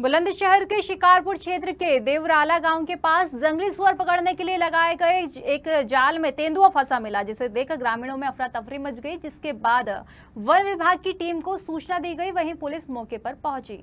बुलंदशहर के शिकारपुर क्षेत्र के देवराला गांव के पास जंगली सुअर पकड़ने के लिए लगाए गए एक जाल में तेंदुआ फंसा मिला जिसे देखकर ग्रामीणों में अफरा तफरी मच गई जिसके बाद वन विभाग की टीम को सूचना दी गई वहीं पुलिस मौके पर पहुंची